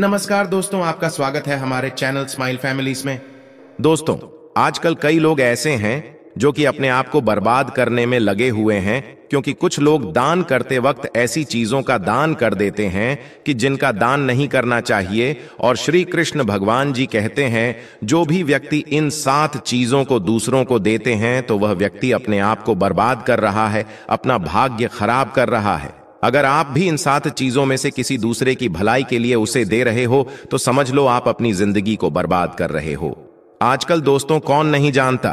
नमस्कार दोस्तों आपका स्वागत है हमारे चैनल स्माइल फैमिलीज में दोस्तों आजकल कई लोग ऐसे हैं जो कि अपने आप को बर्बाद करने में लगे हुए हैं क्योंकि कुछ लोग दान करते वक्त ऐसी चीजों का दान कर देते हैं कि जिनका दान नहीं करना चाहिए और श्री कृष्ण भगवान जी कहते हैं जो भी व्यक्ति इन सात चीजों को दूसरों को देते हैं तो वह व्यक्ति अपने आप को बर्बाद कर रहा है अपना भाग्य खराब कर रहा है अगर आप भी इन सात चीजों में से किसी दूसरे की भलाई के लिए उसे दे रहे हो तो समझ लो आप अपनी जिंदगी को बर्बाद कर रहे हो आजकल दोस्तों कौन नहीं जानता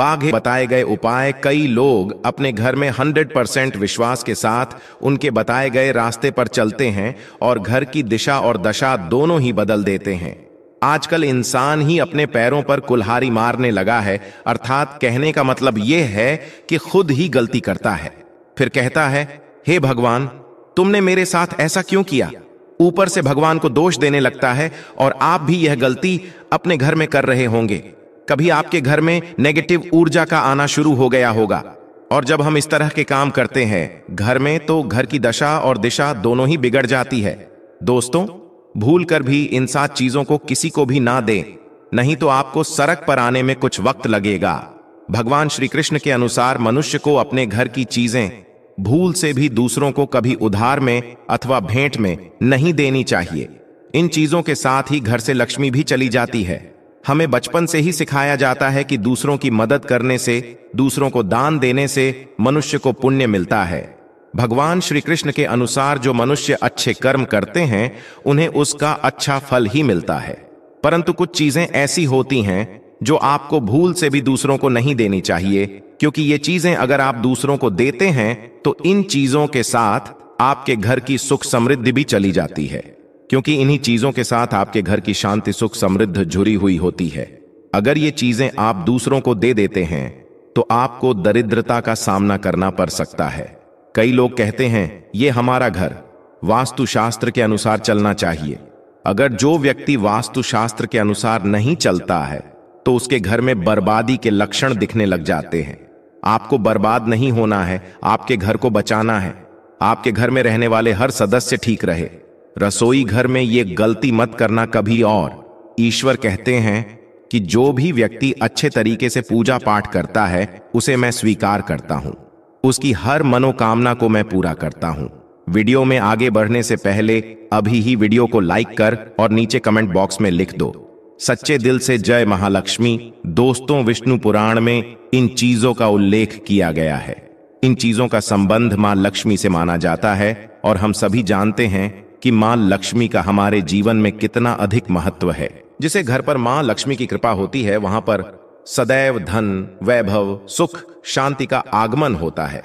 बाघे बताए गए उपाय कई लोग अपने घर में 100 परसेंट विश्वास के साथ उनके बताए गए रास्ते पर चलते हैं और घर की दिशा और दशा दोनों ही बदल देते हैं आजकल इंसान ही अपने पैरों पर कुल्हारी मारने लगा है अर्थात कहने का मतलब यह है कि खुद ही गलती करता है फिर कहता है हे भगवान तुमने मेरे साथ ऐसा क्यों किया ऊपर से भगवान को दोष देने लगता है और आप भी यह गलती अपने घर में कर रहे होंगे कभी आपके घर में नेगेटिव ऊर्जा का आना शुरू हो गया होगा और जब हम इस तरह के काम करते हैं घर में तो घर की दशा और दिशा दोनों ही बिगड़ जाती है दोस्तों भूल कर भी इन सात चीजों को किसी को भी ना दें नहीं तो आपको सड़क पर आने में कुछ वक्त लगेगा भगवान श्री कृष्ण के अनुसार मनुष्य को अपने घर की चीजें भूल से भी दूसरों को कभी उधार में अथवा भेंट में नहीं देनी चाहिए इन चीजों के साथ ही घर से लक्ष्मी भी चली जाती है हमें बचपन से ही सिखाया जाता है कि दूसरों की मदद करने से दूसरों को दान देने से मनुष्य को पुण्य मिलता है भगवान श्री कृष्ण के अनुसार जो मनुष्य अच्छे कर्म करते हैं उन्हें उसका अच्छा फल ही मिलता है परंतु कुछ चीजें ऐसी होती हैं जो आपको भूल से भी दूसरों को नहीं देनी चाहिए क्योंकि ये चीजें अगर आप दूसरों को देते हैं तो इन चीजों के साथ आपके घर की सुख समृद्धि भी चली जाती है क्योंकि इन्हीं चीजों के साथ आपके घर की शांति सुख समृद्ध झुरी हुई होती है अगर ये चीजें आप दूसरों को दे देते हैं तो आपको दरिद्रता का सामना करना पड़ सकता है कई लोग कहते हैं ये हमारा घर वास्तुशास्त्र के अनुसार चलना चाहिए अगर जो व्यक्ति वास्तुशास्त्र के अनुसार नहीं चलता है तो उसके घर में बर्बादी के लक्षण दिखने लग जाते हैं आपको बर्बाद नहीं होना है आपके घर को बचाना है आपके घर में रहने वाले हर सदस्य ठीक रहे रसोई घर में ये गलती मत करना कभी और ईश्वर कहते हैं कि जो भी व्यक्ति अच्छे तरीके से पूजा पाठ करता है उसे मैं स्वीकार करता हूं उसकी हर मनोकामना को मैं पूरा करता हूं वीडियो में आगे बढ़ने से पहले अभी ही वीडियो को लाइक कर और नीचे कमेंट बॉक्स में लिख दो सच्चे दिल से जय महालक्ष्मी दोस्तों विष्णु पुराण में इन चीजों का उल्लेख किया गया है इन चीजों का संबंध मां लक्ष्मी से माना जाता है और हम सभी जानते हैं कि मां लक्ष्मी का हमारे जीवन में कितना अधिक महत्व है जिसे घर पर मां लक्ष्मी की कृपा होती है वहां पर सदैव धन वैभव सुख शांति का आगमन होता है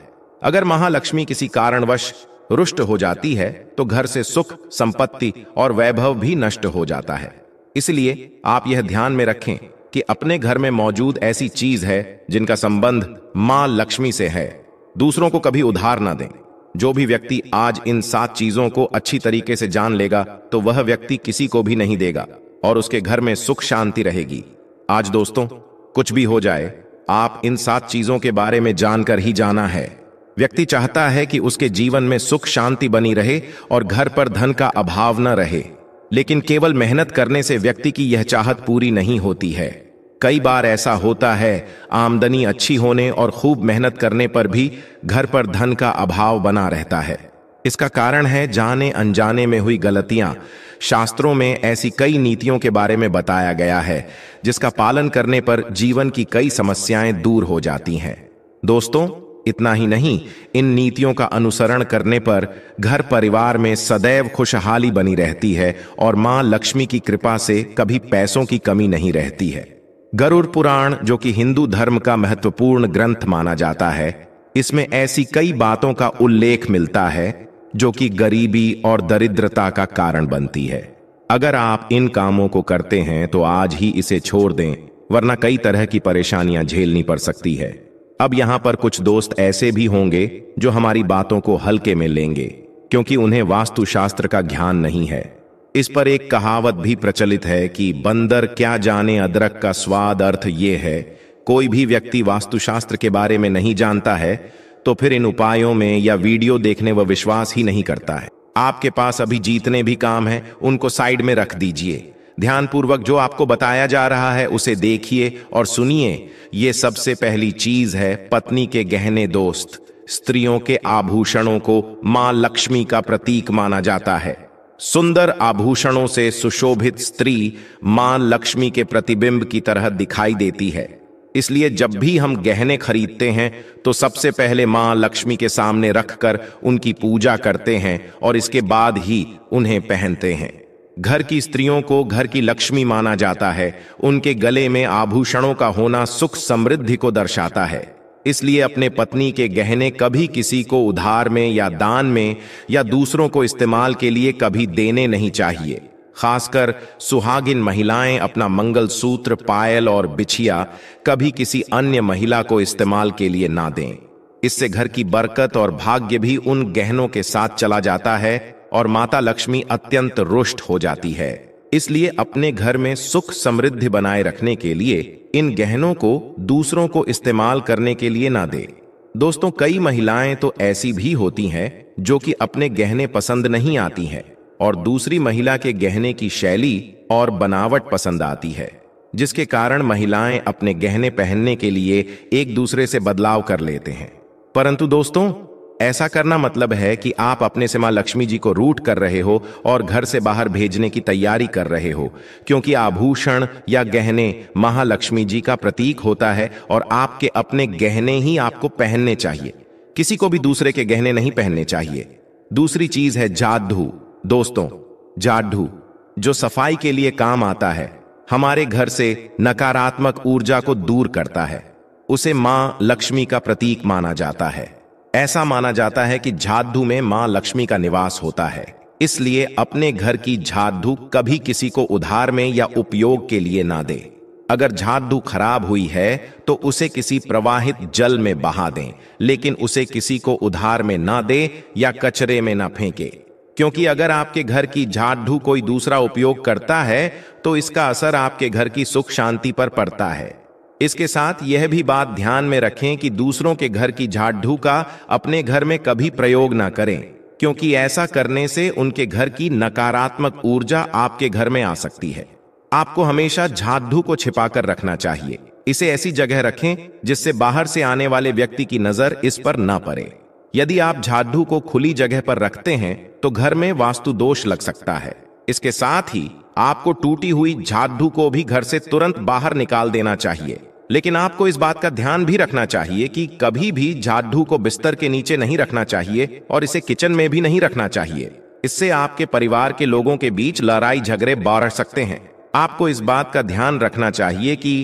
अगर महालक्ष्मी किसी कारणवश रुष्ट हो जाती है तो घर से सुख संपत्ति और वैभव भी नष्ट हो जाता है इसलिए आप यह ध्यान में रखें कि अपने घर में मौजूद ऐसी चीज है जिनका संबंध मां लक्ष्मी से है दूसरों को कभी उधार ना दें जो भी व्यक्ति आज इन सात चीजों को अच्छी तरीके से जान लेगा तो वह व्यक्ति किसी को भी नहीं देगा और उसके घर में सुख शांति रहेगी आज दोस्तों कुछ भी हो जाए आप इन सात चीजों के बारे में जानकर ही जाना है व्यक्ति चाहता है कि उसके जीवन में सुख शांति बनी रहे और घर पर धन का अभाव न रहे लेकिन केवल मेहनत करने से व्यक्ति की यह चाहत पूरी नहीं होती है कई बार ऐसा होता है आमदनी अच्छी होने और खूब मेहनत करने पर भी घर पर धन का अभाव बना रहता है इसका कारण है जाने अनजाने में हुई गलतियां शास्त्रों में ऐसी कई नीतियों के बारे में बताया गया है जिसका पालन करने पर जीवन की कई समस्याएं दूर हो जाती हैं दोस्तों इतना ही नहीं इन नीतियों का अनुसरण करने पर घर परिवार में सदैव खुशहाली बनी रहती है और मां लक्ष्मी की कृपा से कभी पैसों की कमी नहीं रहती है गरुड़ पुराण जो कि हिंदू धर्म का महत्वपूर्ण ग्रंथ माना जाता है इसमें ऐसी कई बातों का उल्लेख मिलता है जो कि गरीबी और दरिद्रता का कारण बनती है अगर आप इन कामों को करते हैं तो आज ही इसे छोड़ दें वरना कई तरह की परेशानियां झेलनी पड़ सकती है अब यहाँ पर कुछ दोस्त ऐसे भी होंगे जो हमारी बातों को हल्के में लेंगे क्योंकि उन्हें वास्तुशास्त्र का ज्ञान नहीं है इस पर एक कहावत भी प्रचलित है कि बंदर क्या जाने अदरक का स्वाद अर्थ ये है कोई भी व्यक्ति वास्तुशास्त्र के बारे में नहीं जानता है तो फिर इन उपायों में या वीडियो देखने व विश्वास ही नहीं करता है आपके पास अभी जीतने भी काम है उनको साइड में रख दीजिए ध्यानपूर्वक जो आपको बताया जा रहा है उसे देखिए और सुनिए ये सबसे पहली चीज है पत्नी के गहने दोस्त स्त्रियों के आभूषणों को मां लक्ष्मी का प्रतीक माना जाता है सुंदर आभूषणों से सुशोभित स्त्री मां लक्ष्मी के प्रतिबिंब की तरह दिखाई देती है इसलिए जब भी हम गहने खरीदते हैं तो सबसे पहले मां लक्ष्मी के सामने रखकर उनकी पूजा करते हैं और इसके बाद ही उन्हें पहनते हैं घर की स्त्रियों को घर की लक्ष्मी माना जाता है उनके गले में आभूषणों का होना सुख समृद्धि को दर्शाता है इसलिए अपने पत्नी के गहने कभी किसी को उधार में या दान में या दूसरों को इस्तेमाल के लिए कभी देने नहीं चाहिए खासकर सुहागिन महिलाएं अपना मंगलसूत्र पायल और बिछिया कभी किसी अन्य महिला को इस्तेमाल के लिए ना दें इससे घर की बरकत और भाग्य भी उन गहनों के साथ चला जाता है और माता लक्ष्मी अत्यंत रुष्ट हो जाती है इसलिए अपने घर में सुख समृद्धि बनाए रखने के लिए इन गहनों को दूसरों को इस्तेमाल करने के लिए ना दे दोस्तों कई महिलाएं तो ऐसी भी होती हैं जो कि अपने गहने पसंद नहीं आती हैं और दूसरी महिला के गहने की शैली और बनावट पसंद आती है जिसके कारण महिलाएं अपने गहने पहनने के लिए एक दूसरे से बदलाव कर लेते हैं परंतु दोस्तों ऐसा करना मतलब है कि आप अपने से मां लक्ष्मी जी को रूट कर रहे हो और घर से बाहर भेजने की तैयारी कर रहे हो क्योंकि आभूषण या गहने महालक्ष्मी जी का प्रतीक होता है और आपके अपने गहने ही आपको पहनने चाहिए किसी को भी दूसरे के गहने नहीं पहनने चाहिए दूसरी चीज है जाडू दोस्तों जाडू जो सफाई के लिए काम आता है हमारे घर से नकारात्मक ऊर्जा को दूर करता है उसे मां लक्ष्मी का प्रतीक माना जाता है ऐसा माना जाता है कि झाधू में मां लक्ष्मी का निवास होता है इसलिए अपने घर की झाधू कभी किसी को उधार में या उपयोग के लिए ना दे अगर झाधू खराब हुई है तो उसे किसी प्रवाहित जल में बहा दें लेकिन उसे किसी को उधार में ना दे या कचरे में ना फेंके क्योंकि अगर आपके घर की झाड़ू कोई दूसरा उपयोग करता है तो इसका असर आपके घर की सुख शांति पर पड़ता है इसके साथ यह भी बात ध्यान में रखें कि दूसरों के घर की झाड़ू का अपने घर में कभी प्रयोग ना करें क्योंकि ऐसा करने से उनके घर की नकारात्मक ऊर्जा आपके घर में आ सकती है आपको हमेशा झाड़ू को छिपाकर रखना चाहिए इसे ऐसी जगह रखें जिससे बाहर से आने वाले व्यक्ति की नजर इस पर ना पड़े यदि आप झाड़ू को खुली जगह पर रखते हैं तो घर में वास्तु दोष लग सकता है इसके साथ ही आपको टूटी हुई झाड़ू को भी घर से तुरंत बाहर निकाल देना चाहिए लेकिन आपको इस बात का ध्यान भी रखना चाहिए कि कभी भी झाडू को बिस्तर के नीचे नहीं रखना चाहिए और इसे किचन में भी नहीं रखना चाहिए इससे आपके परिवार के लोगों के बीच लड़ाई झगड़े बढ़ सकते हैं आपको इस बात का ध्यान रखना चाहिए कि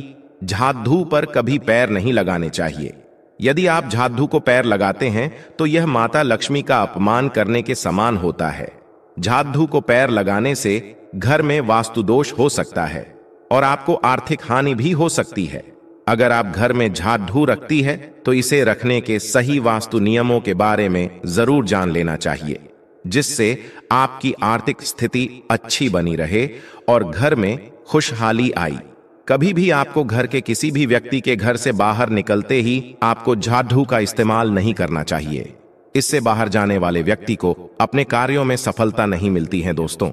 झाडू पर कभी पैर नहीं लगाने चाहिए यदि आप झाडू को पैर लगाते हैं तो यह माता लक्ष्मी का अपमान करने के समान होता है झाडू को पैर लगाने से घर में वास्तुदोष हो सकता है और आपको आर्थिक हानि भी हो सकती है अगर आप घर में झाट ढू रखती है तो इसे रखने के सही वास्तु नियमों के बारे में जरूर जान लेना चाहिए जिससे आपकी आर्थिक स्थिति अच्छी बनी रहे और घर में खुशहाली आई कभी भी आपको घर के किसी भी व्यक्ति के घर से बाहर निकलते ही आपको झाड़ू का इस्तेमाल नहीं करना चाहिए इससे बाहर जाने वाले व्यक्ति को अपने कार्यों में सफलता नहीं मिलती है दोस्तों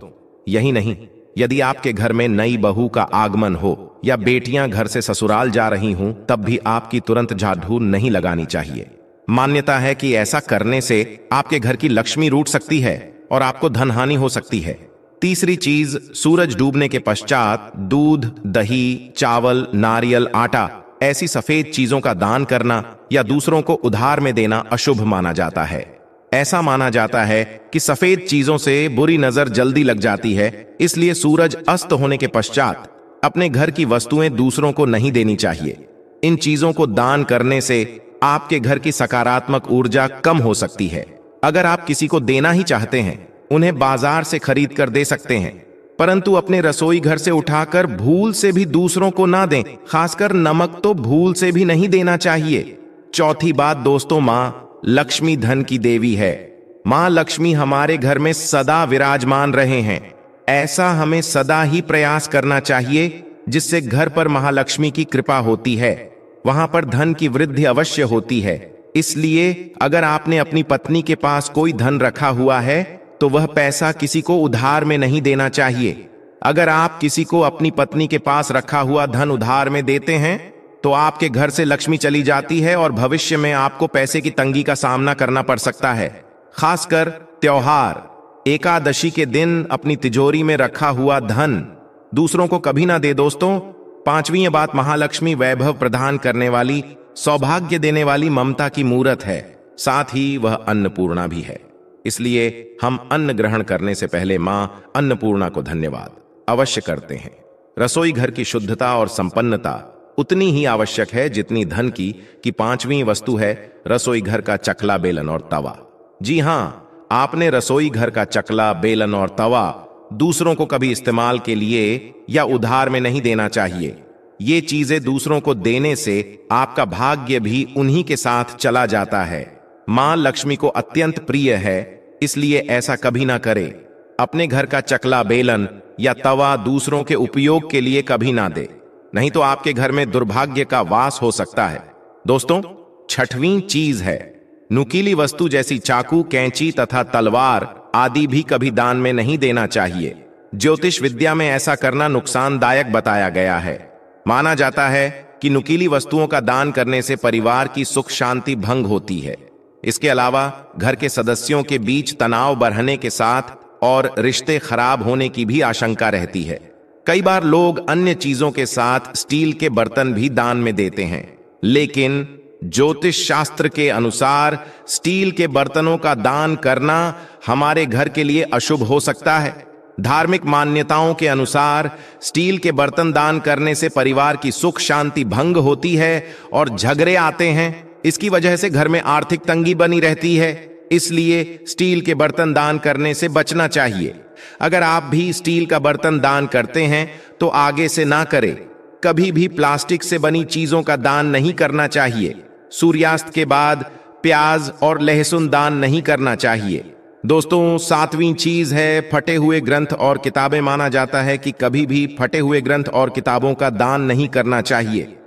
यही नहीं यदि आपके घर में नई बहू का आगमन हो या बेटियां घर से ससुराल जा रही हों तब भी आपकी तुरंत झाड़ू नहीं लगानी चाहिए मान्यता है कि ऐसा करने से आपके घर की लक्ष्मी रूट सकती है और आपको धन हानि हो सकती है तीसरी चीज सूरज डूबने के पश्चात दूध दही चावल नारियल आटा ऐसी सफेद चीजों का दान करना या दूसरों को उधार में देना अशुभ माना जाता है ऐसा माना जाता है कि सफेद चीजों से बुरी नजर जल्दी लग जाती है इसलिए सूरज अस्त होने के पश्चात अपने घर की वस्तुएं दूसरों को नहीं देनी चाहिए इन चीजों को दान करने से आपके घर की सकारात्मक ऊर्जा कम हो सकती है अगर आप किसी को देना ही चाहते हैं उन्हें बाजार से खरीद कर दे सकते हैं परंतु अपने रसोई घर से उठाकर भूल से भी दूसरों को ना दें खासकर नमक तो भूल से भी नहीं देना चाहिए चौथी बात दोस्तों मां लक्ष्मी धन की देवी है मां लक्ष्मी हमारे घर में सदा विराजमान रहे हैं ऐसा हमें सदा ही प्रयास करना चाहिए जिससे घर पर महालक्ष्मी की कृपा होती है वहां पर धन की वृद्धि अवश्य होती है इसलिए अगर आपने अपनी पत्नी के पास कोई धन रखा हुआ है तो वह पैसा किसी को उधार में नहीं देना चाहिए अगर आप किसी को अपनी पत्नी के पास रखा हुआ धन उधार में देते हैं तो आपके घर से लक्ष्मी चली जाती है और भविष्य में आपको पैसे की तंगी का सामना करना पड़ सकता है खासकर त्योहार एकादशी के दिन अपनी तिजोरी में रखा हुआ धन दूसरों को कभी ना दे दोस्तों पांचवी बात महालक्ष्मी वैभव प्रदान करने वाली सौभाग्य देने वाली ममता की मूर्त है साथ ही वह अन्नपूर्णा भी है इसलिए हम अन्न ग्रहण करने से पहले मां अन्नपूर्णा को धन्यवाद अवश्य करते हैं रसोई घर की शुद्धता और संपन्नता उतनी ही आवश्यक है जितनी धन की कि पांचवी वस्तु है रसोई घर का चकला बेलन और तवा जी हां आपने रसोई घर का चकला बेलन और तवा दूसरों को कभी इस्तेमाल के लिए या उधार में नहीं देना चाहिए ये चीजें दूसरों को देने से आपका भाग्य भी उन्हीं के साथ चला जाता है मां लक्ष्मी को अत्यंत प्रिय है इसलिए ऐसा कभी ना करें अपने घर का चकला बेलन या तवा दूसरों के उपयोग के लिए कभी ना दे नहीं तो आपके घर में दुर्भाग्य का वास हो सकता है दोस्तों छठवीं चीज है नुकीली वस्तु जैसी चाकू कैंची तथा तलवार आदि भी कभी दान में नहीं देना चाहिए ज्योतिष विद्या में ऐसा करना नुकसानदायक बताया गया है माना जाता है कि नुकीली वस्तुओं का दान करने से परिवार की सुख शांति भंग होती है इसके अलावा घर के सदस्यों के बीच तनाव बढ़ने के साथ और रिश्ते खराब होने की भी आशंका रहती है कई बार लोग अन्य चीजों के साथ स्टील के बर्तन भी दान में देते हैं लेकिन ज्योतिष शास्त्र के अनुसार स्टील के बर्तनों का दान करना हमारे घर के लिए अशुभ हो सकता है धार्मिक मान्यताओं के अनुसार स्टील के बर्तन दान करने से परिवार की सुख शांति भंग होती है और झगड़े आते हैं इसकी वजह से घर में आर्थिक तंगी बनी रहती है इसलिए स्टील के बर्तन दान करने से बचना चाहिए अगर आप भी स्टील का बर्तन दान करते हैं तो आगे से ना करें कभी भी प्लास्टिक से बनी चीजों का दान नहीं करना चाहिए सूर्यास्त के बाद प्याज और लहसुन दान नहीं करना चाहिए दोस्तों सातवीं चीज है फटे हुए ग्रंथ और किताबें माना जाता है कि कभी भी फटे हुए ग्रंथ और किताबों का दान नहीं करना चाहिए